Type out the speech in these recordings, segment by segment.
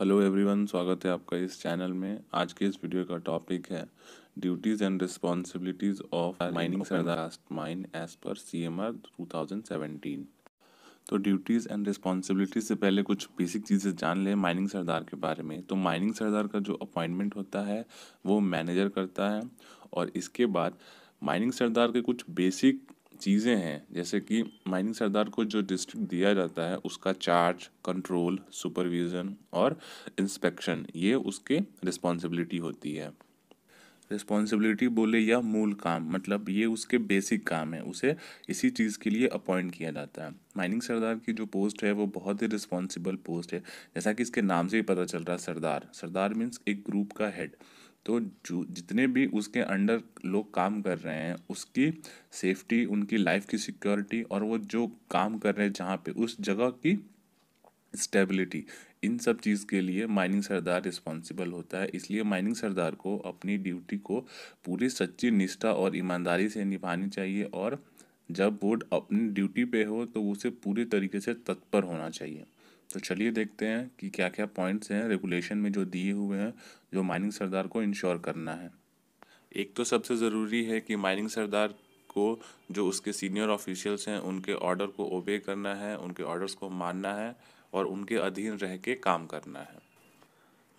hello everyone स्वागत है आपका इस चैनल में आज के इस वीडियो का टॉपिक है duties and responsibilities of mining last mine as per C M R two thousand seventeen तो ड्यूटीज़ एंड रिस्पॉन्सिबिलिटीज़ से पहले कुछ बेसिक चीज़ें जान लें माइनिंग सरदार के बारे में तो माइनिंग सरदार का जो अपॉइंटमेंट होता है वो मैनेजर करता है और इसके बाद माइनिंग सरदार के कुछ बेसिक चीज़ें हैं जैसे कि माइनिंग सरदार को जो डिस्ट्रिक्ट दिया जाता है उसका चार्ज कंट्रोल सुपरविज़न और इंस्पेक्शन ये उसके रिस्पॉन्सिबिलिटी होती है रिस्पॉन्सिबिलिटी बोले या मूल काम मतलब ये उसके बेसिक काम है उसे इसी चीज़ के लिए अपॉइंट किया जाता है माइनिंग सरदार की जो पोस्ट है वो बहुत ही रिस्पॉन्सिबल पोस्ट है जैसा कि इसके नाम से ही पता चल रहा है सरदार सरदार मीन्स एक ग्रुप का हेड तो जो जितने भी उसके अंडर लोग काम कर रहे हैं उसकी सेफ्टी उनकी लाइफ की सिक्योरिटी और वो जो काम कर रहे हैं जहाँ पे उस जगह की स्टेबिलिटी इन सब चीज़ के लिए माइनिंग सरदार रिस्पॉन्सिबल होता है इसलिए माइनिंग सरदार को अपनी ड्यूटी को पूरी सच्ची निष्ठा और ईमानदारी से निभानी चाहिए और जब बोर्ड अपनी ड्यूटी पे हो तो उसे पूरे तरीके से तत्पर होना चाहिए तो चलिए देखते हैं कि क्या क्या पॉइंट्स हैं रेगुलेशन में जो दिए हुए हैं जो माइनिंग सरदार को इंश्योर करना है एक तो सबसे ज़रूरी है कि माइनिंग सरदार को जो उसके सीनियर ऑफिशियल्स हैं उनके ऑर्डर को ओबे करना है उनके ऑर्डर्स को मानना है और उनके अधीन रह के काम करना है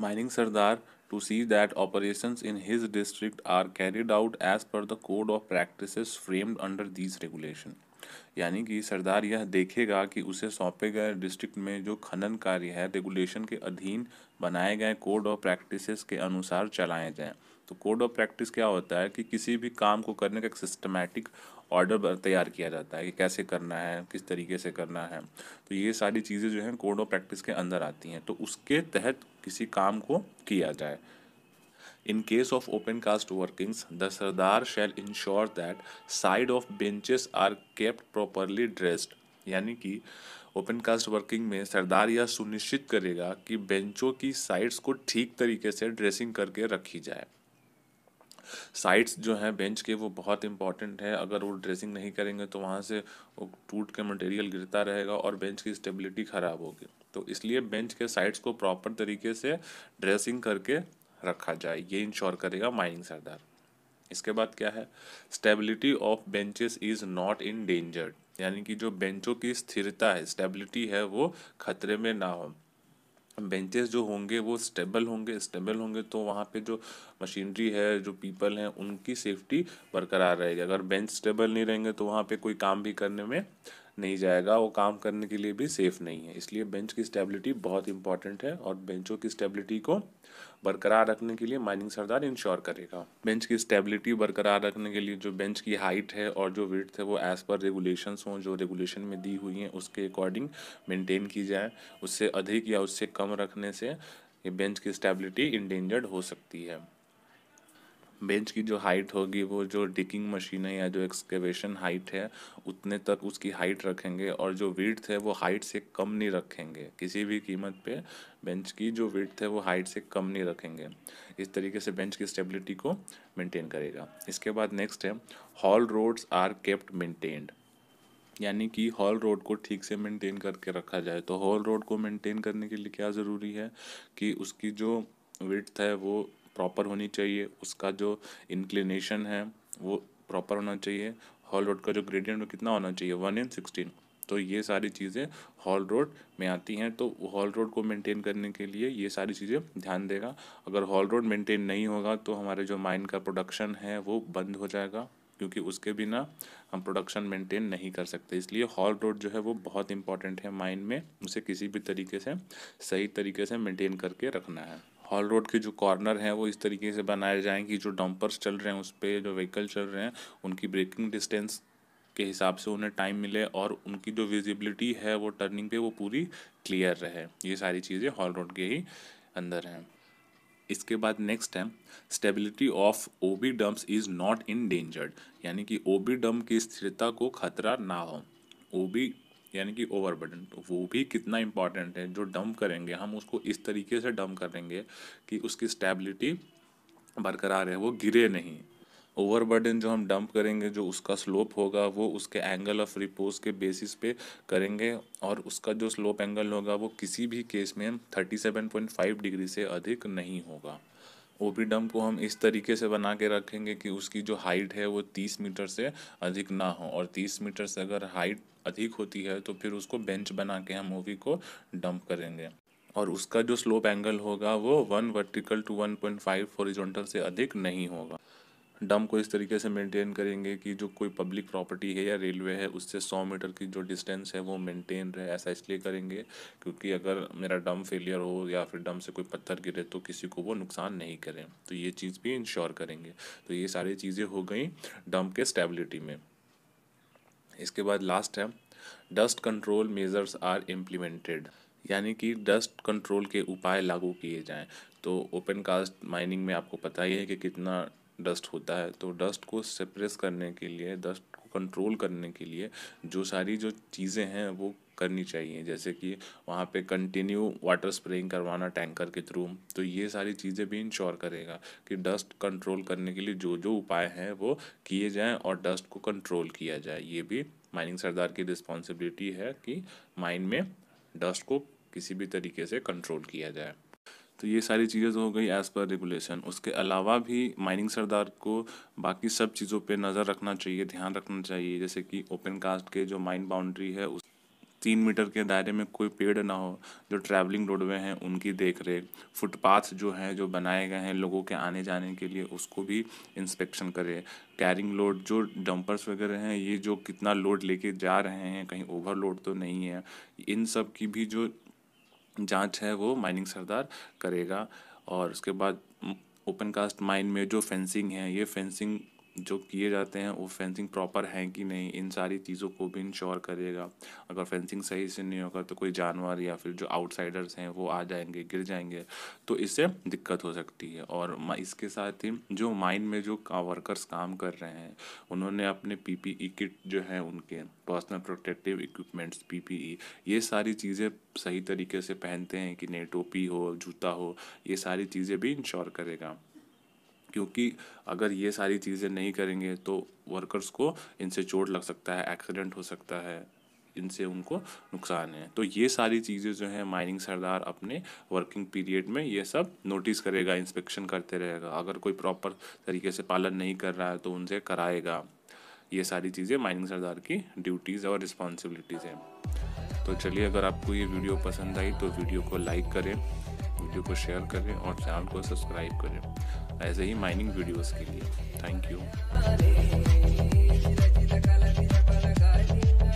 mining sirdar to see that operation in his district are carried out as per the code of practice framed under these regulation यानी कि सरदार यह देखेगा कि उसे सौंपे गए डिस्ट्रिक्ट में जो खनन कार्य है रेगुलेशन के अधीन बनाए गए कोड ऑफ प्रैक्टिसेस के अनुसार चलाए जाएं तो कोड ऑफ प्रैक्टिस क्या होता है कि किसी भी काम को करने का एक सिस्टमेटिक ऑर्डर तैयार किया जाता है कि कैसे करना है किस तरीके से करना है तो ये सारी चीज़ें जो हैं कोड ऑफ प्रैक्टिस के अंदर आती हैं तो उसके तहत किसी काम को किया जाए in case of open cast workings the sirdar shall ensure that side of benches are kept properly dressed यानी कि ओपन कास्ट वर्किंग में सरदार यह सुनिश्चित करेगा कि बेंचों की साइड्स को ठीक तरीके से ड्रेसिंग करके रखी जाए साइड्स जो हैं बेंच के वो बहुत इंपॉर्टेंट है अगर वो ड्रेसिंग नहीं करेंगे तो वहाँ से वो टूट के मटेरियल गिरता रहेगा और बेंच की स्टेबिलिटी ख़राब होगी तो इसलिए बेंच के साइड्स को प्रॉपर तरीके से ड्रेसिंग करके रखा जाए ये इंश्योर करेगा माइनिंग सरदार इसके बाद क्या है stability of benches is not in danger यानी कि जो बेंचों की स्थिरता है स्टेबिलिटी है वो खतरे में ना हो बेंचेस जो होंगे वो स्टेबल होंगे स्टेबल होंगे तो वहाँ पे जो मशीनरी है जो पीपल हैं उनकी सेफ्टी बरकरार रहेगी अगर बेंच स्टेबल नहीं रहेंगे तो वहाँ पे कोई काम भी करने में नहीं जाएगा वो काम करने के लिए भी सेफ़ नहीं है इसलिए बेंच की स्टेबिलिटी बहुत इंपॉर्टेंट है और बेंचों की स्टेबिलिटी को बरकरार रखने के लिए माइनिंग सरदार इंश्योर करेगा बेंच की स्टेबिलिटी बरकरार रखने के लिए जो बेंच की हाइट है और जो वेट है वो एज़ पर रेगुलेशन हों जो रेगुलेशन में दी हुई हैं उसके अकॉर्डिंग मेंटेन की जाए उससे अधिक या उससे कम रखने से ये बेंच की स्टेबिलिटी इंडेंजर्ड हो सकती है बेंच की जो हाइट होगी वो जो डिकिंग मशीन है या जो एक्सकेवेशन हाइट है उतने तक उसकी हाइट रखेंगे और जो विड्थ है वो हाइट से कम नहीं रखेंगे किसी भी कीमत पे बेंच की जो विड्थ है वो हाइट से कम नहीं रखेंगे इस तरीके से बेंच की स्टेबिलिटी को मेंटेन करेगा इसके बाद नेक्स्ट है haul roads are kept maintained यानी कि हॉल रोड को ठीक से मेंटेन करके रखा जाए तो हॉल रोड को मेंटेन करने के लिए क्या ज़रूरी है कि उसकी जो विड्थ है वो प्रॉपर होनी चाहिए उसका जो इंक्लिनेशन है वो प्रॉपर होना चाहिए हॉल रोड का जो ग्रेडियंट वो कितना होना चाहिए वन इन सिक्सटीन तो ये सारी चीज़ें हॉल रोड में आती हैं तो हॉल रोड को मेंटेन करने के लिए ये सारी चीज़ें ध्यान देगा अगर हॉल रोड मेंटेन नहीं होगा तो हमारे जो माइन का प्रोडक्शन है वो बंद हो जाएगा क्योंकि उसके बिना हम प्रोडक्शन मेंटेन नहीं कर सकते इसलिए हॉल रोड जो है वो बहुत इंपॉर्टेंट है माइन में उसे किसी भी तरीके से सही तरीके से मेंटेन करके रखना है हॉल रोड के जो कॉर्नर हैं वो इस तरीके से बनाए जाएँ कि जो डंपर्स चल रहे हैं उस पर जो व्हीकल चल रहे हैं उनकी ब्रेकिंग डिस्टेंस के हिसाब से उन्हें टाइम मिले और उनकी जो विजिबिलिटी है वो टर्निंग पे वो पूरी क्लियर रहे ये सारी चीज़ें हॉल रोड के ही अंदर हैं इसके बाद नेक्स्ट है stability of O B dumps is not in dangered यानी कि ओ बी डम्प की स्थिरता को खतरा ना हो ओ बी यानी कि ओवर बर्डन तो वो भी कितना इम्पॉर्टेंट है जो डम्प करेंगे हम उसको इस तरीके से डम्प करेंगे कि उसकी स्टेबिलिटी बरकरार है वो गिरे नहीं ओवर बर्डन जो हम डंप करेंगे जो उसका स्लोप होगा वो उसके एंगल ऑफ रिपोज के बेसिस पे करेंगे और उसका जो स्लोप एंगल होगा वो किसी भी केस में 37.5 डिग्री से अधिक नहीं होगा ओ पी डम को हम इस तरीके से बना के रखेंगे कि उसकी जो हाइट है वो तीस मीटर से अधिक ना हो और तीस मीटर से अगर हाइट अधिक होती है तो फिर उसको बेंच बना के हम ओ पी को डंप करेंगे और उसका जो स्लोप एंगल होगा वो one vertical to one point five horizontal से अधिक नहीं होगा डम को इस तरीके से मेंटेन करेंगे कि जो कोई पब्लिक प्रॉपर्टी है या रेलवे है उससे सौ मीटर की जो डिस्टेंस है वो मेंटेन रहे ऐसा इसलिए करेंगे क्योंकि अगर मेरा डम फेलियर हो या फिर डम से कोई पत्थर गिरे तो किसी को वो नुकसान नहीं करें तो ये चीज़ भी इंश्योर करेंगे तो ये सारी चीज़ें हो गई डम के स्टेबिलिटी में इसके बाद लास्ट है dust control measures are implemented यानी कि डस्ट कंट्रोल के उपाय लागू किए जाएं तो ओपन कास्ट माइनिंग में आपको पता ही है कि कितना डस्ट होता है तो डस्ट को सप्रेस करने के लिए डस्ट को कंट्रोल करने के लिए जो सारी जो चीज़ें हैं वो करनी चाहिए जैसे कि वहाँ पे कंटिन्यू वाटर स्प्रेइंग करवाना टैंकर के थ्रू तो ये सारी चीज़ें भी इंश्योर करेगा कि डस्ट कंट्रोल करने के लिए जो जो उपाय हैं वो किए जाएं और डस्ट को कंट्रोल किया जाए ये भी माइनिंग सरदार की रिस्पॉन्सिबिलिटी है कि माइन में डस्ट को किसी भी तरीके से कंट्रोल किया जाए तो ये सारी चीज़ें तो हो गई एज़ पर रेगुलेशन उसके अलावा भी माइनिंग सरदार को बाकी सब चीज़ों पे नज़र रखना चाहिए ध्यान रखना चाहिए जैसे कि ओपन कास्ट के जो माइन बाउंड्री है उस तीन मीटर के दायरे में कोई पेड़ ना हो जो ट्रैवलिंग रोडवे हैं उनकी देख रेख फुटपाथ जो हैं जो बनाए गए हैं लोगों के आने जाने के लिए उसको भी इंस्पेक्शन करे कैरिंग लोड जो डंपर्स वगैरह हैं ये जो कितना लोड लेके जा रहे हैं कहीं ओवरलोड तो नहीं है इन सब की भी जो जांच है वो माइनिंग सरदार करेगा और उसके बाद ओपन कास्ट माइन में जो फेंसिंग है ये फेंसिंग जो किए जाते हैं वो फेंसिंग प्रॉपर है कि नहीं इन सारी चीज़ों को भी इंश्योर करेगा अगर फेंसिंग सही से नहीं होगा तो कोई जानवर या फिर जो आउटसाइडर्स हैं वो आ जाएंगे गिर जाएंगे तो इससे दिक्कत हो सकती है और इसके साथ ही जो माइन में जो वर्कर्स काम कर रहे हैं उन्होंने अपने पी ई किट जो है उनके पर्सनल प्रोटेक्टिव इक्विपमेंट्स ई ये सारी चीज़ें सही तरीके से पहनते हैं कि नहीं टोपी हो जूता हो ये सारी चीज़ें भी इंश्योर करेगा क्योंकि अगर ये सारी चीज़ें नहीं करेंगे तो वर्कर्स को इनसे चोट लग सकता है एक्सीडेंट हो सकता है इनसे उनको नुकसान है तो ये सारी चीज़ें जो हैं माइनिंग सरदार अपने वर्किंग पीरियड में ये सब नोटिस करेगा इंस्पेक्शन करते रहेगा अगर कोई प्रॉपर तरीके से पालन नहीं कर रहा है तो उनसे कराएगा ये सारी चीज़ें माइनिंग सरदार की ड्यूटीज़ और रिस्पॉन्सिबिलिटीज़ हैं तो चलिए अगर आपको ये वीडियो पसंद आई तो वीडियो को लाइक करें वीडियो को शेयर करें और चैनल को सब्सक्राइब करें ऐसे ही माइनिंग वीडियोस के लिए थैंक यू